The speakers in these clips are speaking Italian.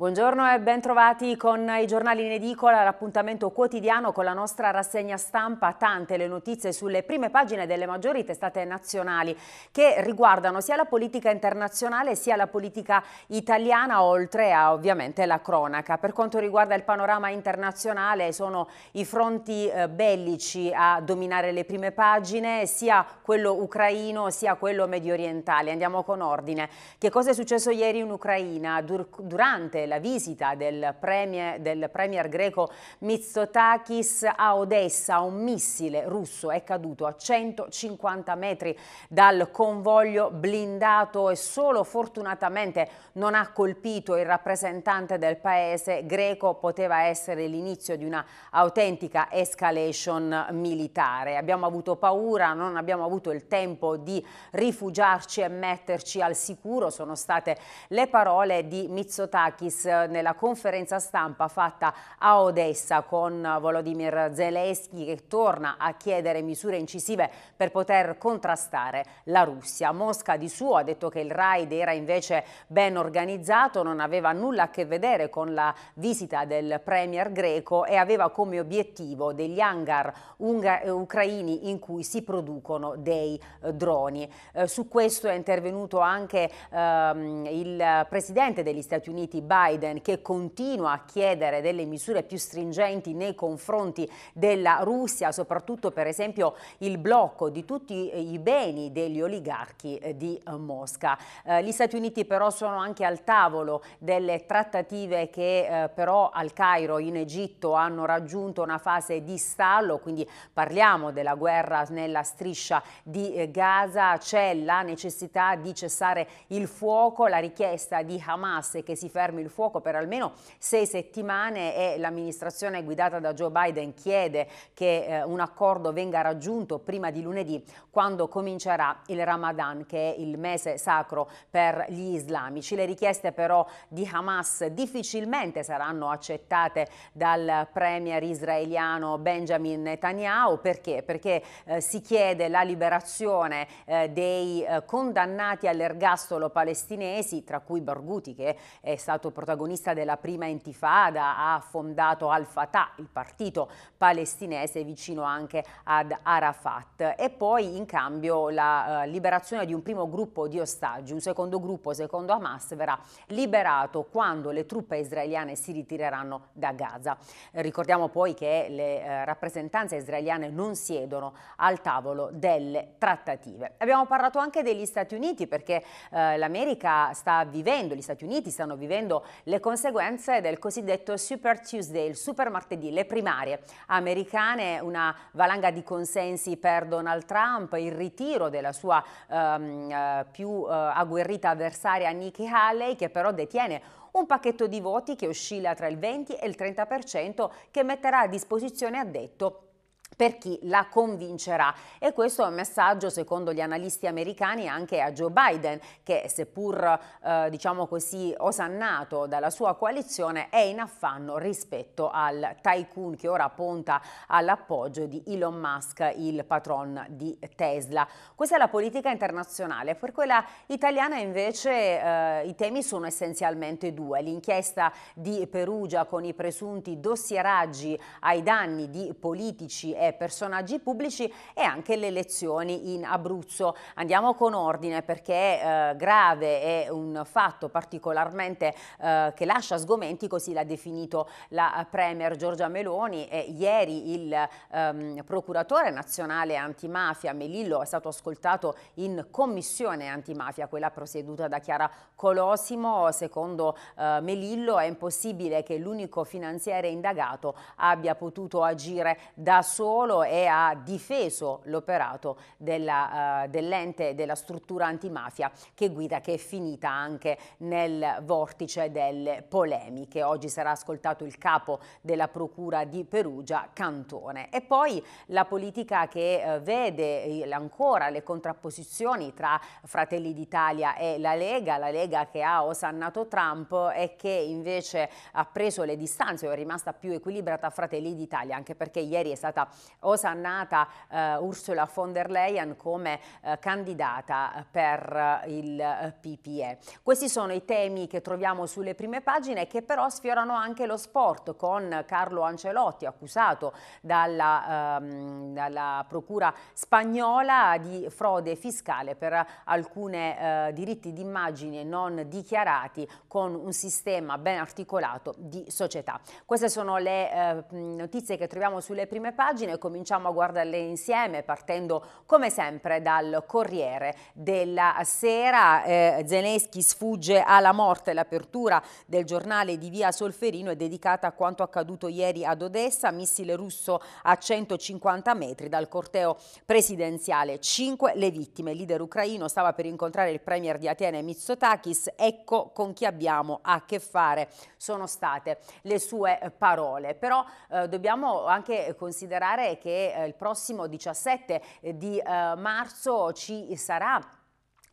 Buongiorno e bentrovati con i giornali in edicola, l'appuntamento quotidiano con la nostra rassegna stampa. Tante le notizie sulle prime pagine delle maggiori testate nazionali che riguardano sia la politica internazionale sia la politica italiana, oltre a ovviamente la cronaca. Per quanto riguarda il panorama internazionale sono i fronti eh, bellici a dominare le prime pagine, sia quello ucraino sia quello mediorientale. Andiamo con ordine. Che cosa è successo ieri in Ucraina? Dur durante la visita del premier, del premier greco Mitsotakis a Odessa. Un missile russo è caduto a 150 metri dal convoglio blindato e solo fortunatamente non ha colpito il rappresentante del paese greco. Poteva essere l'inizio di una autentica escalation militare. Abbiamo avuto paura, non abbiamo avuto il tempo di rifugiarci e metterci al sicuro. Sono state le parole di Mitsotakis Putins eh, nella conferenza stampa fatta a Odessa con eh, Volodymyr Zelensky che torna a chiedere misure incisive per poter contrastare la Russia. Mosca di suo ha detto che il raid era invece ben organizzato, non aveva nulla a che vedere con la visita del premier greco e aveva come obiettivo degli hangar ucraini in cui si producono dei eh, droni. su questo è intervenuto anche ehm, il presidente degli Stati Uniti Biden Biden che continua a chiedere delle misure più stringenti nei confronti della Russia, soprattutto per esempio il blocco di tutti eh, i beni degli oligarchi eh, di eh, Mosca. gli Stati Uniti però sono anche al tavolo delle trattative che però al Cairo in Egitto hanno raggiunto una fase di stallo, quindi parliamo della guerra nella striscia di Gaza, c'è la necessità di cessare il fuoco, la richiesta di Hamas che si fermi il fuoco fuoco per almeno sei settimane e l'amministrazione guidata da Joe Biden chiede che eh, un accordo venga raggiunto prima di lunedì quando comincerà il Ramadan che è il mese sacro per gli islamici. Le richieste però di Hamas difficilmente saranno accettate dal premier israeliano Benjamin Netanyahu perché? Perché eh, si chiede la liberazione eh, dei eh, condannati all'ergastolo palestinesi tra cui Barghuti che è stato protagonista protagonista della prima intifada, ha fondato Al-Fatah, il partito palestinese vicino anche ad Arafat e poi in cambio la eh, liberazione di un primo gruppo di ostaggi, un secondo gruppo secondo Hamas verrà liberato quando le truppe israeliane si ritireranno da Gaza. ricordiamo poi che le eh, rappresentanze israeliane non siedono al tavolo delle trattative. Abbiamo parlato anche degli Stati Uniti perché eh, l'America sta vivendo, gli Stati Uniti stanno vivendo le conseguenze del cosiddetto Super Tuesday, il super martedì, le primarie americane, una valanga di consensi per Donald Trump, il ritiro della sua ehm, eh, più eh, agguerrita avversaria Nikki Haley che però detiene un pacchetto di voti che oscilla tra il 20 e il 30% che metterà a disposizione, ha detto, per chi la convincerà. E questo è un messaggio, secondo gli analisti americani, anche a Joe Biden, che seppur eh, diciamo così osannato dalla sua coalizione, è in affanno rispetto al tycoon che ora punta all'appoggio di Elon Musk, il patron di Tesla. Questa è la politica internazionale. Per quella italiana invece eh, i temi sono essenzialmente due. L'inchiesta di Perugia con i presunti dossieraggi ai danni di politici e personaggi pubblici e anche le elezioni in Abruzzo. Andiamo con ordine perché eh, grave è un fatto particolarmente eh, che lascia sgomenti, così l'ha definito la Premier Giorgia Meloni e ieri il ehm, procuratore nazionale antimafia Melillo è stato ascoltato in commissione antimafia, quella presieduta da Chiara Colosimo. Secondo eh, Melillo è impossibile che l'unico finanziere indagato abbia potuto agire da solo solo e ha difeso l'operato dell'ente, eh, dell'ente della struttura antimafia che guida che è finita anche nel vortice delle polemiche. Oggi sarà ascoltato il capo della procura di Perugia, Cantone. E poi la politica che eh, vede eh, ancora le contrapposizioni tra Fratelli d'Italia e la Lega, la Lega che ha osannato Trump e che invece ha preso le distanze o è rimasta più equilibrata a Fratelli d'Italia, anche perché ieri è stata osannata eh, Ursula von der Leyen come eh, candidata eh, per eh, il eh, PPE. Questi sono i temi che troviamo sulle prime pagine che però sfiorano anche lo sport con Carlo Ancelotti accusato dalla, ehm, dalla procura spagnola di frode fiscale per alcuni eh, diritti d'immagine non dichiarati con un sistema ben articolato di società. Queste sono le notizie che troviamo sulle prime pagine pagine, cominciamo a guardarle insieme partendo come sempre dal Corriere della Sera. Eh, Zelensky sfugge alla morte, l'apertura del giornale di Via Solferino è dedicata a quanto accaduto ieri ad Odessa, missile russo a 150 metri dal corteo presidenziale. Cinque le vittime, il leader ucraino stava per incontrare il premier di Atene Mitsotakis, ecco con chi abbiamo a che fare, sono state le sue parole. Però eh, dobbiamo anche considerare ricordare che eh, il prossimo 17 eh, di eh, marzo ci sarà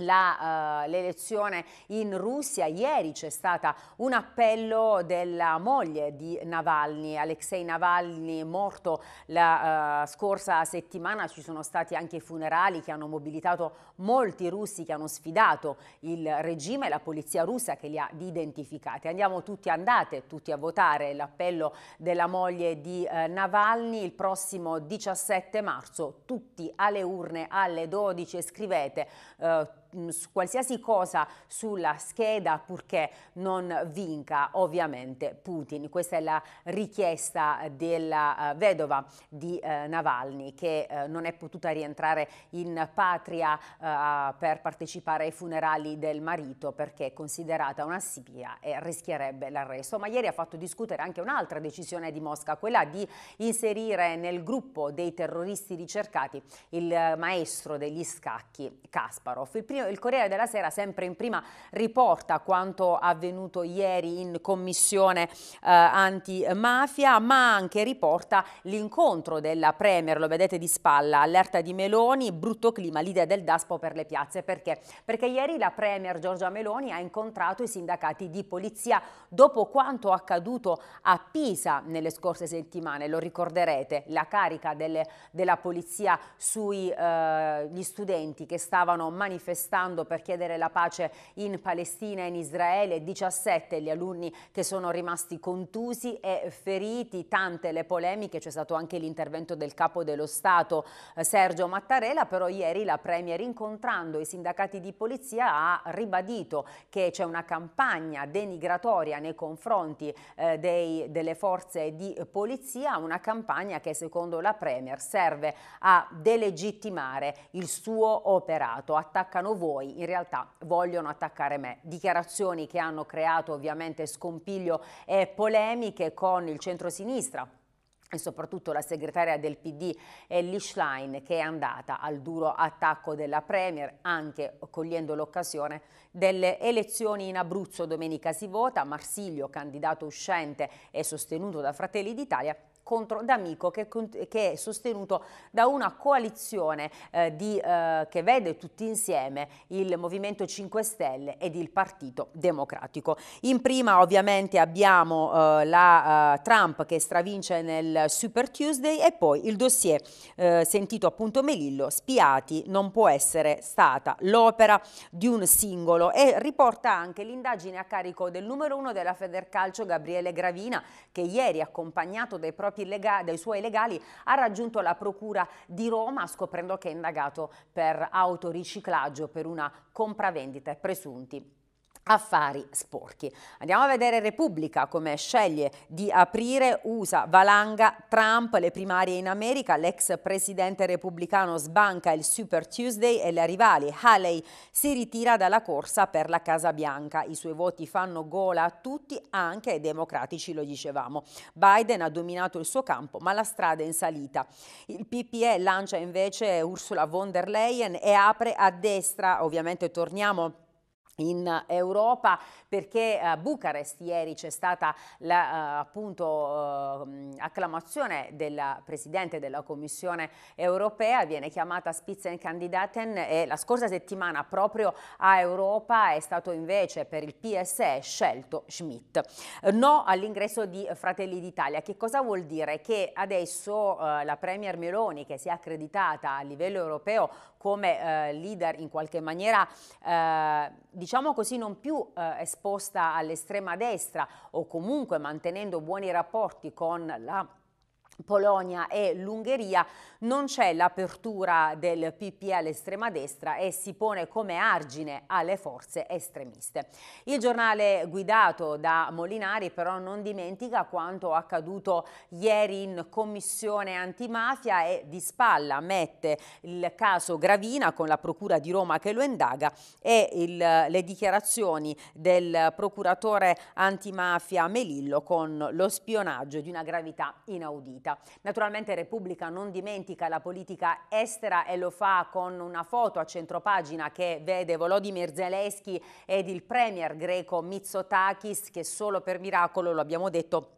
la, uh, l'elezione in Russia. Ieri c'è stato un appello della moglie di Navalny, Alexei Navalny, morto la uh, scorsa settimana. Ci sono stati anche funerali che hanno mobilitato molti russi che hanno sfidato il regime e la polizia russa che li ha identificati. Andiamo tutti, andate tutti a votare l'appello della moglie di uh, Navalny il prossimo 17 marzo, tutti alle urne alle 12 e scrivete Mm, su qualsiasi cosa sulla scheda purché non vinca ovviamente Putin. Questa è la richiesta della eh, vedova di eh, Navalny che eh, non è potuta rientrare in patria eh, per partecipare ai funerali del marito perché è considerata una spia e rischierebbe l'arresto. Ma ieri ha fatto discutere anche un'altra decisione di Mosca, quella di inserire nel gruppo dei terroristi ricercati il eh, maestro degli scacchi Kasparov. Il primo il Corriere della Sera sempre in prima riporta quanto avvenuto ieri in commissione eh, antimafia, ma anche riporta l'incontro della Premier, lo vedete di spalla, allerta di Meloni, brutto clima, l'idea del Daspo per le piazze. Perché? Perché ieri la Premier Giorgia Meloni ha incontrato i sindacati di polizia dopo quanto accaduto a Pisa nelle scorse settimane. Lo ricorderete, la carica delle, della polizia sugli eh, studenti che stavano manifestando protestando per chiedere la pace in Palestina e in Israele, 17 gli alunni che sono rimasti contusi e feriti, tante le polemiche, c'è stato anche l'intervento del capo dello Stato eh, Sergio Mattarella, però ieri la Premier incontrando i sindacati di polizia ha ribadito che c'è una campagna denigratoria nei confronti eh, dei, delle forze di polizia, una campagna che secondo la Premier serve a delegittimare il suo operato. Attaccano voi, in realtà vogliono attaccare me. Dichiarazioni che hanno creato ovviamente scompiglio e polemiche con il centrosinistra, e soprattutto la segretaria del PD Ellie Schlein che è andata al duro attacco della Premier anche cogliendo l'occasione delle elezioni in Abruzzo domenica si vota Marsiglio candidato uscente e sostenuto da Fratelli d'Italia contro D'Amico che, che è sostenuto da una coalizione eh, di, eh, che vede tutti insieme il Movimento 5 Stelle ed il Partito Democratico. In prima ovviamente abbiamo eh, la eh, Trump che stravince nel Super Tuesday e poi il dossier eh, sentito appunto Melillo, Spiati non può essere stata l'opera di un singolo e riporta anche l'indagine a carico del numero uno della Federcalcio Gabriele Gravina che ieri accompagnato dai propri legali, dai suoi legali ha raggiunto la Procura di Roma scoprendo che è indagato per autoriciclaggio per una compravendita e presunti affari sporchi. Andiamo a vedere Repubblica come sceglie di aprire USA, valanga, Trump, le primarie in America, l'ex presidente repubblicano sbanca il Super Tuesday e le rivali. Haley si ritira dalla corsa per la Casa Bianca, i suoi voti fanno gola a tutti, anche ai democratici lo dicevamo. Biden ha dominato il suo campo ma la strada è in salita. Il PPE lancia invece Ursula von der Leyen e apre a destra, ovviamente torniamo a in Europa perché a eh, Bucarest ieri c'è stata la, eh, eh, del Presidente della Commissione Europea, viene chiamata Spitzenkandidaten e la scorsa settimana proprio a Europa è stato invece per il PSE scelto Schmidt. No all'ingresso di Fratelli d'Italia, che cosa vuol dire? Che adesso la Premier Meloni che si è accreditata a livello europeo come leader in qualche maniera diciamo così, non più eh, esposta all'estrema destra o comunque mantenendo buoni rapporti con la Polonia e l'Ungheria non c'è l'apertura del PP all'estrema destra e si pone come argine alle forze estremiste. Il giornale guidato da Molinari però non dimentica quanto accaduto ieri in commissione antimafia e di spalla mette il caso Gravina con la procura di Roma che lo indaga e il, le dichiarazioni del procuratore antimafia Melillo con lo spionaggio di una gravità inaudita vita. Naturalmente Repubblica non dimentica la politica estera e lo fa con una foto a centropagina che vede Volodymyr Zelensky ed il premier greco Mitsotakis che solo per miracolo, lo abbiamo detto,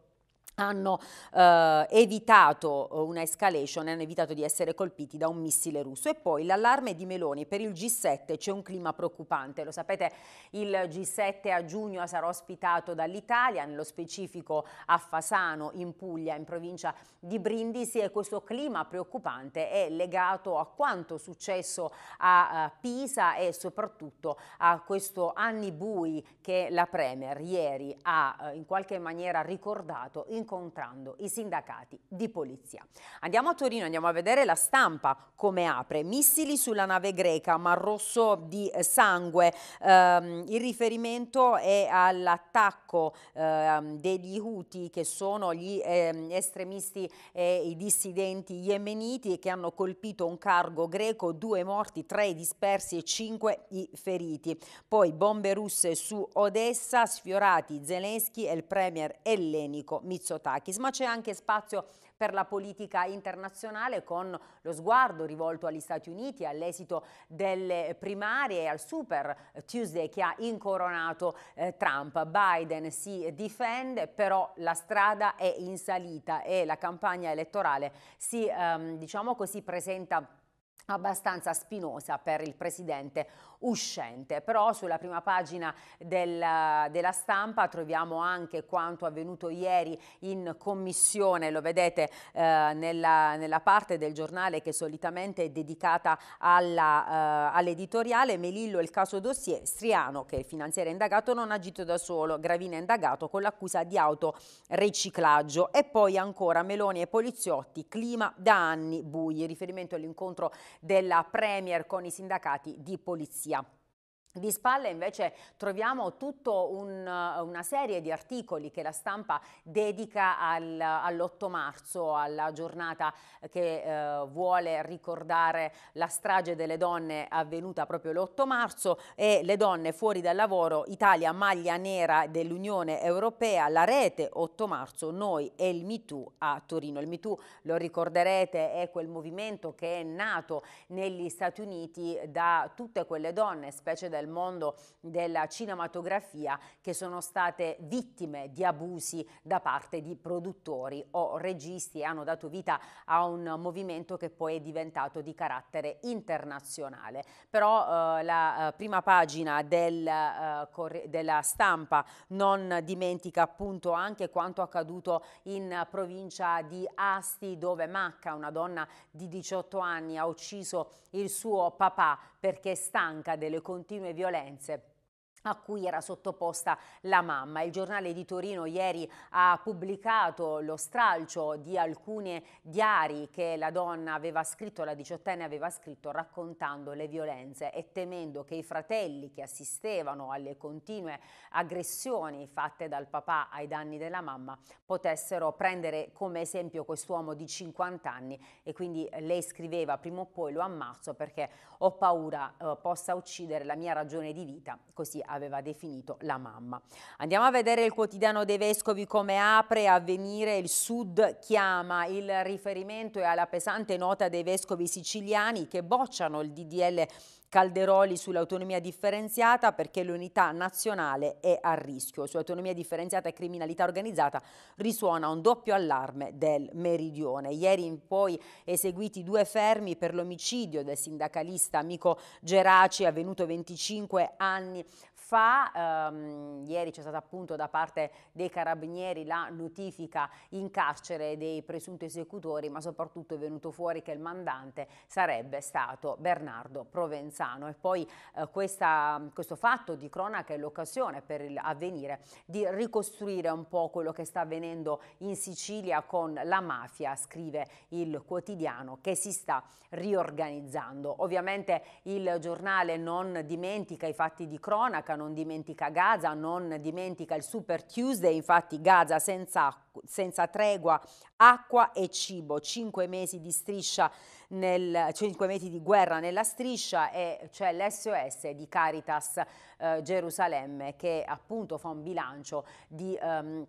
hanno eh, evitato eh, una escalation, hanno evitato di essere colpiti da un missile russo. E poi l'allarme di Meloni per il G7 c'è un clima preoccupante. Lo sapete, il G7 a giugno sarà ospitato dall'Italia, nello specifico a Fasano in Puglia, in provincia di Brindisi e questo clima preoccupante è legato a quanto successo a, a Pisa e soprattutto a questo anni bui che la Premier ieri ha eh, in qualche maniera ricordato in incontrando i sindacati di polizia. Andiamo a Torino, andiamo a vedere la stampa come apre. Missili sulla nave greca, ma rosso di eh, sangue. Eh, il riferimento è all'attacco eh, degli Houthi che sono gli eh, estremisti e i dissidenti yemeniti che hanno colpito un cargo greco, due morti, tre dispersi e cinque i feriti. Poi bombe russe su Odessa, sfiorati Zelensky e il premier ellenico Mitsotakis. Mitsotakis, ma c'è anche spazio per la politica internazionale con lo sguardo rivolto agli Stati Uniti, all'esito delle primarie e al Super Tuesday che ha incoronato eh, Trump. Biden si difende, però la strada è in salita e la campagna elettorale si, ehm, diciamo così, presenta abbastanza spinosa per il presidente uscente. Però sulla prima pagina della, della stampa troviamo anche quanto avvenuto ieri in commissione, lo vedete eh, nella, nella, parte del giornale che solitamente è dedicata eh, all'editoriale, eh, all Melillo il caso dossier, Striano che è il finanziere indagato non ha agito da solo, Gravina è indagato con l'accusa di autoriciclaggio e poi ancora Meloni e Poliziotti, clima da anni bui, riferimento all'incontro della Premier con i sindacati di polizia. Yeah. Di spalle invece troviamo tutta un, una serie di articoli che la stampa dedica al, all'8 marzo, alla giornata che eh, vuole ricordare la strage delle donne avvenuta proprio l'8 marzo e le donne fuori dal lavoro, Italia maglia nera dell'Unione Europea, la rete 8 marzo, noi e il MeToo a Torino. Il MeToo, lo ricorderete, è quel movimento che è nato negli Stati Uniti da tutte quelle donne, specie da del mondo della cinematografia che sono state vittime di abusi da parte di produttori o registi e hanno dato vita a un movimento che poi è diventato di carattere internazionale. Però eh, la eh, prima pagina del, eh, della stampa non dimentica appunto anche quanto accaduto in provincia di Asti dove Macca, una donna di 18 anni, ha ucciso il suo papà perché stanca delle continue violenze a cui era sottoposta la mamma. Il giornale di Torino ieri ha pubblicato lo stralcio di alcuni diari che la donna aveva scritto, la diciottenne aveva scritto raccontando le violenze e temendo che i fratelli che assistevano alle continue aggressioni fatte dal papà ai danni della mamma potessero prendere come esempio quest'uomo di 50 anni e quindi lei scriveva prima o poi lo ammazzo perché ho paura eh, possa uccidere la mia ragione di vita, così aveva definito la mamma. Andiamo a vedere il quotidiano dei Vescovi come apre a venire il Sud chiama. Il riferimento è alla pesante nota dei Vescovi siciliani che bocciano il DDL Calderoli sull'autonomia differenziata perché l'unità nazionale è a rischio. Su autonomia differenziata e criminalità organizzata risuona un doppio allarme del meridione. Ieri in poi eseguiti due fermi per l'omicidio del sindacalista amico Geraci avvenuto 25 anni fa. Ehm, ieri c'è stata appunto da parte dei carabinieri la notifica in carcere dei presunti esecutori, ma soprattutto è venuto fuori che il mandante sarebbe stato Bernardo Provenzano. E poi eh, questa, questo fatto di cronaca è l'occasione per l'avvenire di ricostruire un po' quello che sta avvenendo in Sicilia con la mafia, scrive il quotidiano, che si sta riorganizzando. Ovviamente il giornale non dimentica i fatti di cronaca, non dimentica Gaza, non dimentica il Super Tuesday, infatti Gaza senza, senza tregua, acqua e cibo, cinque mesi di striscia nel, 5 mesi di guerra nella striscia e c'è l'SOS di Caritas eh, Gerusalemme che appunto fa un bilancio di... Um,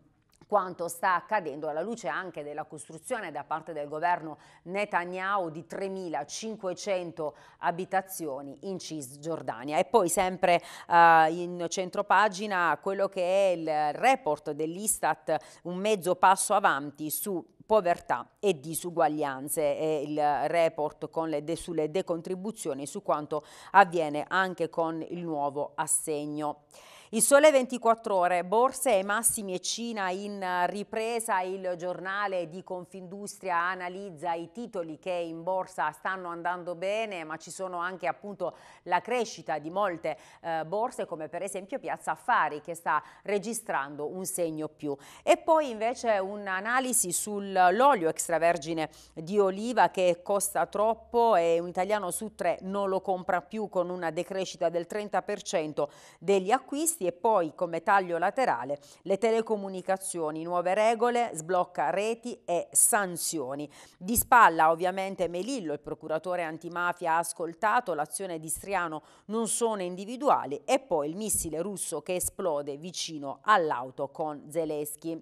quanto sta accadendo alla luce anche della costruzione da parte del governo Netanyahu di 3.500 abitazioni in Cisgiordania. E poi sempre eh, in centropagina quello che è il report dell'Istat, un mezzo passo avanti su povertà e disuguaglianze. È il report de, sulle decontribuzioni su quanto avviene anche con il nuovo assegno. Il sole 24 ore, borse e massimi e Cina in ripresa, il giornale di Confindustria analizza i titoli che in borsa stanno andando bene ma ci sono anche appunto la crescita di molte eh, borse come per esempio Piazza Affari che sta registrando un segno più. E poi invece un'analisi sul l'olio extravergine di oliva che costa troppo e un italiano su tre non lo compra più con una decrescita del 30% degli acquisti e poi come taglio laterale le telecomunicazioni, nuove regole, sblocca reti e sanzioni. Di spalla ovviamente Melillo, il procuratore antimafia ha ascoltato, l'azione di Striano non sono individuali e poi il missile russo che esplode vicino all'auto con Zelensky.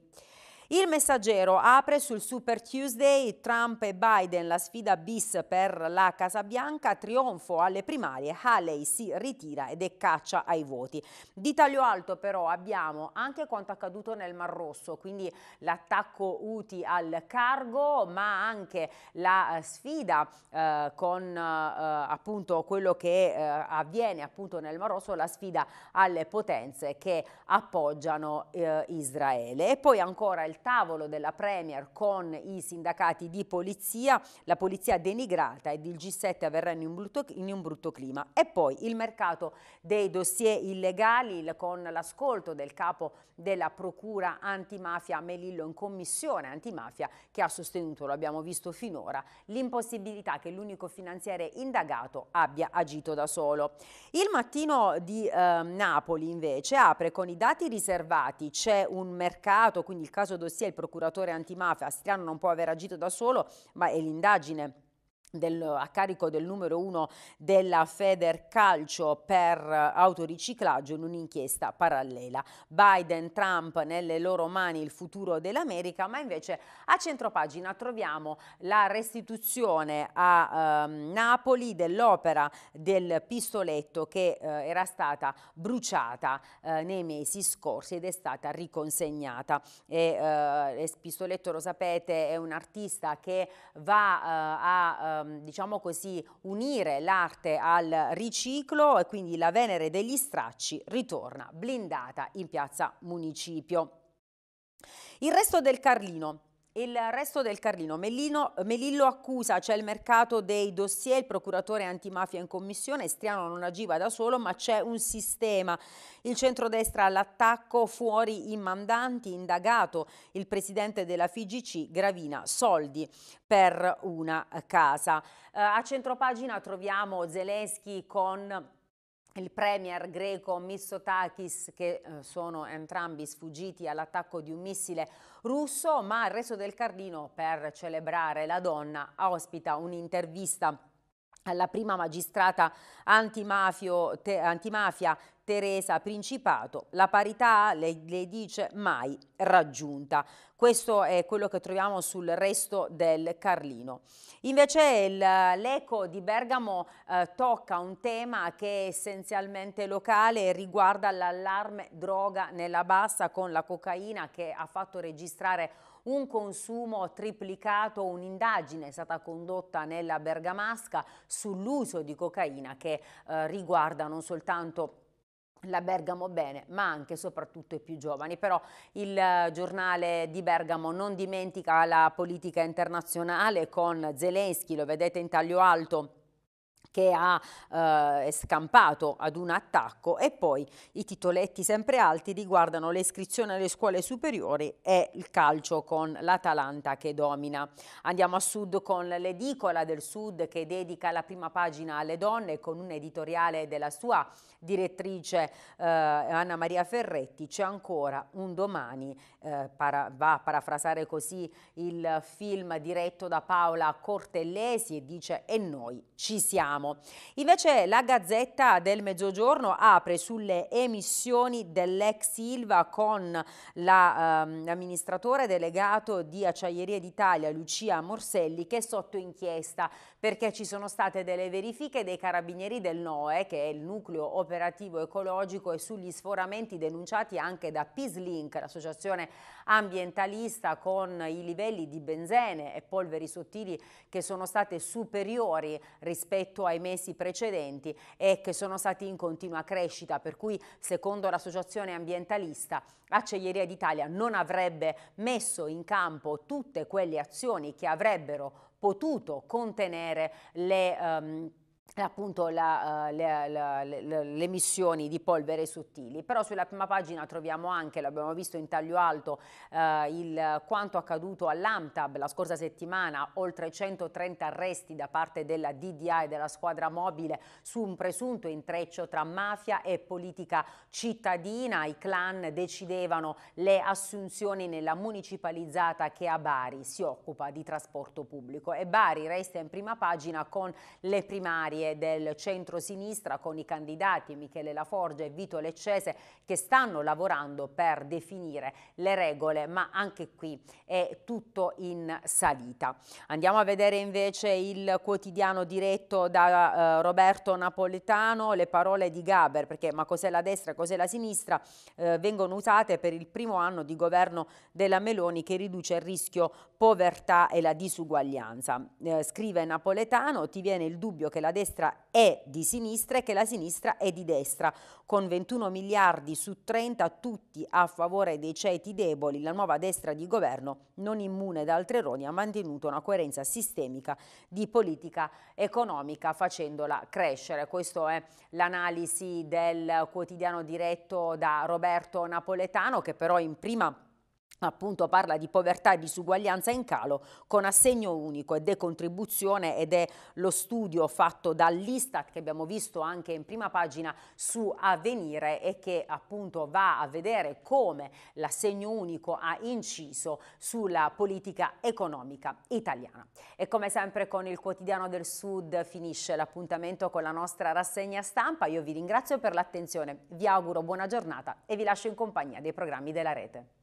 Il messaggero apre sul Super Tuesday Trump e Biden, la sfida bis per la Casa Bianca, trionfo alle primarie, Haley si ritira ed è caccia ai voti. Di taglio alto però abbiamo anche quanto accaduto nel Mar Rosso, quindi l'attacco UTI al cargo, ma anche la eh, sfida eh, con eh, appunto quello che eh, avviene appunto nel Mar Rosso, la sfida alle potenze che appoggiano eh, Israele. E poi ancora il tavolo della Premier con i sindacati di polizia, la polizia denigrata ed il G7 avverrà Verrenno in, brutto, in un brutto clima. E poi il mercato dei dossier illegali con l'ascolto del capo della procura antimafia Melillo in commissione antimafia che ha sostenuto, lo abbiamo visto finora, l'impossibilità che l'unico finanziere indagato abbia agito da solo. Il mattino di eh, Napoli invece apre con i dati riservati, c'è un mercato, quindi il caso dossier sia il procuratore antimafia, Astriano non può aver agito da solo, ma è l'indagine del, a carico del numero uno della Feder Calcio per autoriciclaggio in un'inchiesta parallela. Biden, Trump, nelle loro mani il futuro dell'America, ma invece a centropagina troviamo la restituzione a eh, Napoli dell'opera del pistoletto che eh, era stata bruciata eh, nei mesi scorsi ed è stata riconsegnata. E, eh, pistoletto, lo sapete, è un artista che va eh, a Ehm, diciamo così, unire l'arte al riciclo e quindi la Venere degli stracci ritorna blindata in piazza Municipio. Il resto del Carlino, il resto del Carlino. Mellino, Melillo accusa, c'è il mercato dei dossier, il procuratore antimafia in commissione, Striano non agiva da solo ma c'è un sistema. Il centrodestra all'attacco, fuori i mandanti, indagato il presidente della FIGC, Gravina, soldi per una casa. Eh, a centropagina troviamo Zelensky con il premier greco Mitsotakis, che eh, sono entrambi sfuggiti all'attacco di un missile russo, ma al reso del Cardino per celebrare la donna ospita un'intervista alla prima magistrata antimafia Teresa Principato, la parità, le, le dice, mai raggiunta. Questo è quello che troviamo sul resto del Carlino. Invece l'eco di Bergamo eh, tocca un tema che è essenzialmente locale e riguarda l'allarme droga nella bassa con la cocaina che ha fatto registrare un consumo triplicato, un'indagine è stata condotta nella Bergamasca sull'uso di cocaina che eh, riguarda non soltanto la Bergamo bene, ma anche e soprattutto i più giovani. Però il eh, giornale di Bergamo non dimentica la politica internazionale con Zelensky, lo vedete in taglio alto che ha eh, scampato ad un attacco e poi i titoletti sempre alti riguardano le iscrizioni alle scuole superiori e il calcio con l'Atalanta che domina. Andiamo a sud con l'edicola del sud che dedica la prima pagina alle donne con un editoriale della sua direttrice eh, Anna Maria Ferretti c'è ancora un domani eh, para, va a parafrasare così il film diretto da Paola Cortellesi e dice e noi ci siamo diciamo. Invece la Gazzetta del Mezzogiorno apre sulle emissioni dell'ex Silva con ehm, l'amministratore la, eh, delegato di Acciaierie d'Italia, Lucia Morselli, che è sotto inchiesta perché ci sono state delle verifiche dei carabinieri del NOE, che è il nucleo operativo ecologico, e sugli sforamenti denunciati anche da Peace Link, l'associazione ambientalista con i livelli di benzene e polveri sottili che sono state superiori rispetto ai mesi precedenti e che sono stati in continua crescita, per cui secondo l'associazione ambientalista Acciaieria d'Italia non avrebbe messo in campo tutte quelle azioni che avrebbero potuto contenere le... Um, eh, appunto la, uh, le, la, le, le, emissioni di polvere sottili. Però sulla prima pagina troviamo anche, l'abbiamo visto in taglio alto, uh, il, quanto accaduto all'AMTAB la scorsa settimana, oltre 130 arresti da parte della DDA e della squadra mobile su un presunto intreccio tra mafia e politica cittadina. I clan decidevano le assunzioni nella municipalizzata che a Bari si occupa di trasporto pubblico e Bari resta in prima pagina con le primarie del centro-sinistra con i candidati Michele Laforge e Vito Leccese che stanno lavorando per definire le regole, ma anche qui è tutto in salita. Andiamo a vedere invece il quotidiano diretto da eh, Roberto Napoletano, le parole di Gaber, perché ma cos'è la destra e cos'è la sinistra, eh, vengono usate per il primo anno di governo della Meloni che riduce il rischio povertà e la disuguaglianza. Eh, scrive Napoletano, ti viene il dubbio che la destra destra è di sinistra e che la sinistra è di destra, con 21 miliardi su 30 tutti a favore dei ceti deboli, la nuova destra di governo, non immune da altre errori, ha mantenuto una coerenza sistemica di politica economica facendola crescere. Questo è l'analisi del quotidiano diretto da Roberto Napoletano che però in prima appunto parla di povertà e disuguaglianza in calo con assegno unico e decontribuzione ed è lo studio fatto dall'Istat che abbiamo visto anche in prima pagina su Avvenire e che appunto va a vedere come l'assegno unico ha inciso sulla politica economica italiana. E come sempre con il quotidiano del Sud finisce l'appuntamento con la nostra rassegna stampa. Io vi ringrazio per l'attenzione, vi auguro buona giornata e vi lascio in compagnia dei programmi della rete.